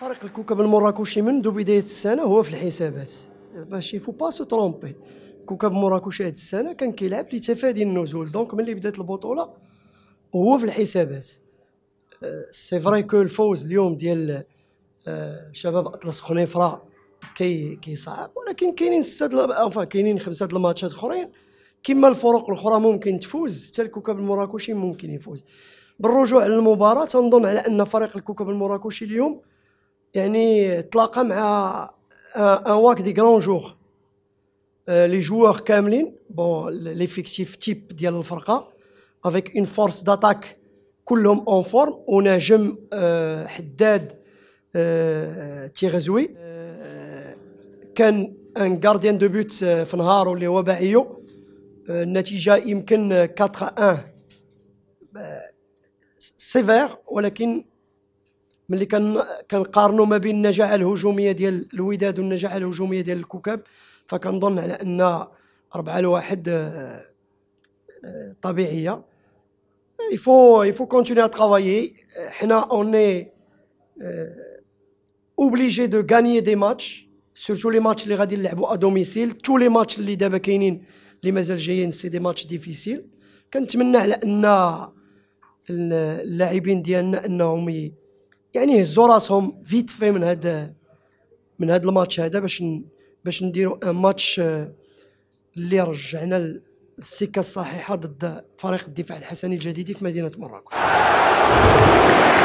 فريق الكوكب المراكشي منذ بدايه السنه هو في الحسابات ماشي فو با سو ترومبي كوكب مراكش هذه السنه كان كيلعب لتفادي النزول دونك ملي بدات البطوله هو في الحسابات سي فري كو الفوز اليوم ديال euh، شباب اطلس خنيفره كي كيصعب ولكن كاينين سته انفا كاينين خمسه د الماتشات اخرين كما الفرق الاخرى ممكن تفوز حتى الكوكب المراكشي ممكن يفوز بالرجوع للمباراه تنظن على ان فريق الكوكب المراكشي اليوم يعني تلاقى مع ان واك دي كرون جور لي جوار كاملين بون ليفيكتيف تيب ديال الفرقه افيك اون فورس داتاك كلهم اون فورم وناجم حداد تيغزوي كان ان غارديان دو بوت في نهارو اللي هو باعيو النتيجه يمكن 4 1 سيفير ولكن ملي كنقارنوا ما بين النجاعه الهجوميه ديال الوداد والنجاعه الهجوميه ديال الكوكب فكنظن على ان 4 لواحد آه، آه، طبيعيه يفو يفو كونتيني ا ترافايي حنا اوني اوبليجي دو غانيي دي ماتش سورتو لي ماتش اللي غادي نلعبوا ا دوميسيل تو لي ماتش اللي دابا كاينين اللي مازال جايين سي دي ماتش ديفيسيل كنتمنى على ان اللاعبين ديالنا انهم يعني هزوا راسهم فيت في من هاد من هذا الماتش هذا باش باش نديروا ماتش آه، اللي رجعنا السكه الصحيحه ضد فريق الدفاع الحسني الجديدي في مدينه مراكش